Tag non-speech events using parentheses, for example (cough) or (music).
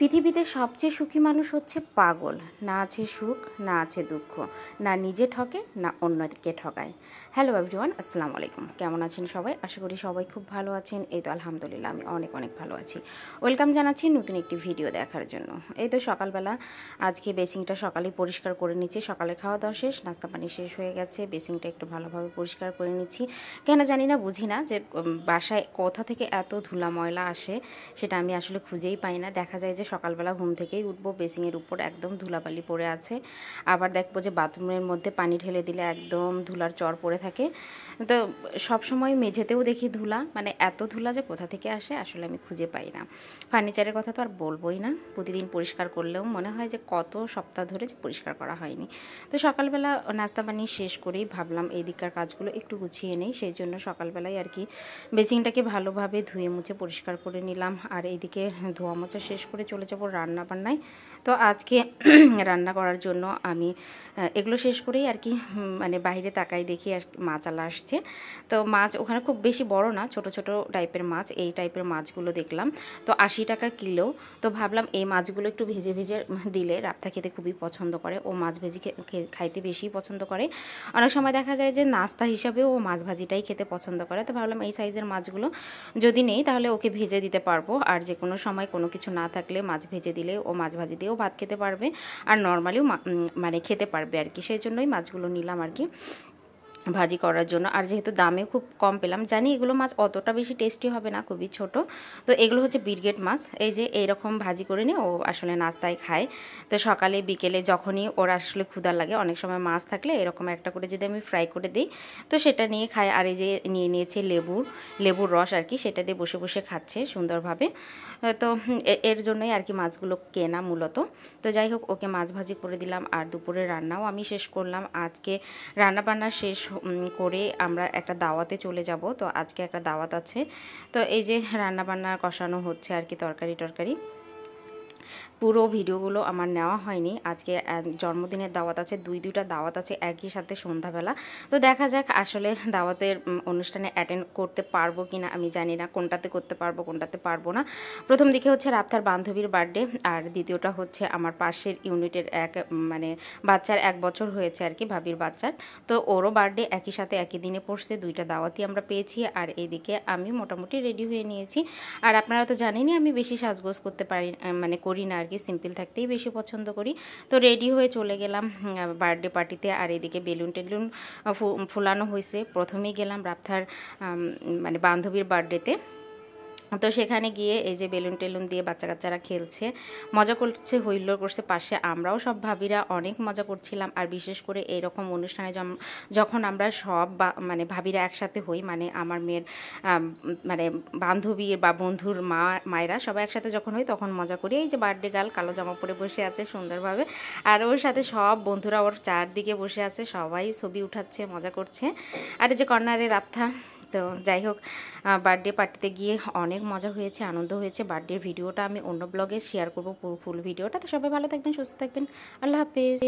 পৃথিবীতে সবচেয়ে সুখী মানুষ হচ্ছে পাগল না আছে সুখ না আছে দুঃখ না নিজে ঠকে না অন্যকে ঠকায় হ্যালো এভরিওয়ান আসসালামু আলাইকুম কেমন আছেন সবাই আশা করি সবাই খুব ভালো আছেন এই তো আলহামদুলিল্লাহ আমি অনেক অনেক ভালো আছি ওয়েলকাম জানাচ্ছি নতুন একটি ভিডিও দেখার জন্য এই তো সকালবেলা আজকে বেসিংটা সকালে পরিষ্কার করে নিচ্ছি সকালে খাওয়া দাওয়া শেষ নাস্তা পানি শেষ হয়ে গেছে বেসিংটা একটু ভালোভাবে পরিষ্কার করে নিচ্ছি কেন জানি না বুঝি না যে বাসায় কোথা থেকে এত ধুলা ময়লা আসে সেটা আমি আসলে খুঁজেই পাই না দেখা যায় যে সকালবেলা ঘুম থেকেই উঠবো বেসিংয়ের উপর একদম ধুলাবালি পড়ে আছে আবার দেখবো যে বাথরুমের মধ্যে পানি ঢেলে দিলে একদম ধুলার চর পড়ে থাকে তো সবসময় মেঝেতেও দেখি ধুলা মানে এত ধুলা যে কোথা থেকে আসে আসলে আমি খুঁজে পাই না ফার্নিচারের কথা তো আর বলবোই না প্রতিদিন পরিষ্কার করলেও মনে হয় যে কত সপ্তাহ ধরে যে পরিষ্কার করা হয়নি তো সকালবেলা নাস্তা পানি শেষ করেই ভাবলাম এই দিককার কাজগুলো একটু গুছিয়ে নেই সেই জন্য সকালবেলায় আর কি বেচিংটাকে ভালোভাবে ধুয়ে মুছে পরিষ্কার করে নিলাম আর এইদিকে ধোয়া মোছা শেষ করে চলে চলে যাবো রান্না বান্নায় তো আজকে (clears throat) রান্না করার জন্য আমি এগুলো শেষ করেই আর কি মানে বাইরে তাকাই দেখি আর মাছ আলা আসছে তো মাছ ওখানে খুব বেশি বড় না ছোট ছোট টাইপের মাছ এই টাইপের মাছগুলো দেখলাম তো আশি টাকা কিলো তো ভাবলাম এই মাছগুলো একটু ভেজে ভেজে দিলে রাপ্তা খেতে খুবই পছন্দ করে ও মাছ ভেজে খাইতে বেশি পছন্দ করে অনেক সময় দেখা যায় যে নাস্তা হিসাবেও ও মাছ ভাজিটাই খেতে পছন্দ করে তো ভাবলাম এই সাইজের মাছগুলো যদি নেই তাহলে ওকে ভেজে দিতে পারবো আর যে কোনো সময় কোনো কিছু না থাকলে মাছ ভেজে দিলে ও মাছ ভাজি দিয়েও ভাত খেতে পারবে আর নর্মালিও মানে খেতে পারবে আর কি সেই জন্যই মাছগুলো নিলাম আর কি ভাজি করার জন্য আর যেহেতু দামে খুব কম পেলাম জানি এগুলো মাছ অতটা বেশি টেস্টি হবে না খুবই ছোট তো এগুলো হচ্ছে বিরগেট মাছ এই যে এইরকম ভাজি করে নিয়ে ও আসলে নাস্তায় খায় তো সকালে বিকেলে যখনই ওর আসলে ক্ষুদার লাগে অনেক সময় মাছ থাকলে এরকম একটা করে যদি আমি ফ্রাই করে দিই তো সেটা নিয়ে খায় আর এই যে নিয়ে নিয়েছে লেবুর লেবুর রস আর কি সেটা দিয়ে বসে বসে খাচ্ছে সুন্দরভাবে তো এর জন্যই আর কি মাছগুলো কেনা মূলত তো যাই হোক ওকে মাছ ভাজি করে দিলাম আর দুপুরে রান্নাও আমি শেষ করলাম আজকে রান্না বান্না শেষ করে আমরা একটা দাওয়াতে চলে যাব তো আজকে একটা দাওয়াত আছে তো এই যে রান্নাবান্না কষানো হচ্ছে আর কি তরকারি টরকারি পুরো ভিডিওগুলো আমার নেওয়া হয়নি আজকে জন্মদিনের দাওয়াত আছে দুই দুইটা দাওয়াত আছে একই সাথে সন্ধ্যাবেলা তো দেখা যাক আসলে দাওয়াতের অনুষ্ঠানে অ্যাটেন্ড করতে পারবো কি না আমি জানি না কোনটাতে করতে পারবো কোনটাতে পারবো না প্রথম দিকে হচ্ছে রাপ্তার বান্ধবীর বার্থডে আর দ্বিতীয়টা হচ্ছে আমার পাশের ইউনিটের এক মানে বাচ্চার এক বছর হয়েছে আর কি ভাবির বাচ্চার তো ওরও বার্থডে একই সাথে একই দিনে পড়ছে দুইটা দাওয়াতই আমরা পেয়েছি আর এইদিকে আমি মোটামুটি রেডি হয়ে নিয়েছি আর আপনারা তো জানেনই আমি বেশি সাজগোজ করতে পারি মানে করি না আর কি সিম্পল থাকতেই বেশি পছন্দ করি তো রেডি হয়ে চলে গেলাম বার্থডে পার্টিতে আর এদিকে বেলুন টেলুন ফুলানো হয়েছে প্রথমেই গেলাম রাবথার মানে বান্ধবীর বার্থডেতে তো সেখানে গিয়ে এই যে বেলুন টেলুন দিয়ে বাচ্চা কাচ্চারা খেলছে মজা করছে হইল্লোর করছে পাশে আমরাও সব ভাবিরা অনেক মজা করছিলাম আর বিশেষ করে রকম অনুষ্ঠানে যখন আমরা সব মানে ভাবিরা একসাথে হই মানে আমার মেয়ের মানে বান্ধবী বা বন্ধুর মা মায়েরা সবাই একসাথে যখন হই তখন মজা করি এই যে বার্থডে গাল কালো জামা পরে বসে আছে সুন্দরভাবে আর ওর সাথে সব বন্ধুরা ওর চারদিকে বসে আছে সবাই ছবি উঠাচ্ছে মজা করছে আর এই যে কর্নারের আপ্থা তো যাই হোক বার্থডে পার্টিতে গিয়ে অনেক মজা হয়েছে আনন্দ হয়েছে বার্থডের ভিডিওটা আমি অন্য ব্লগে শেয়ার করবো পুরো ফুল ভিডিওটা তো সবাই ভালো থাকবেন সুস্থ থাকবেন আল্লাহ হাফেজ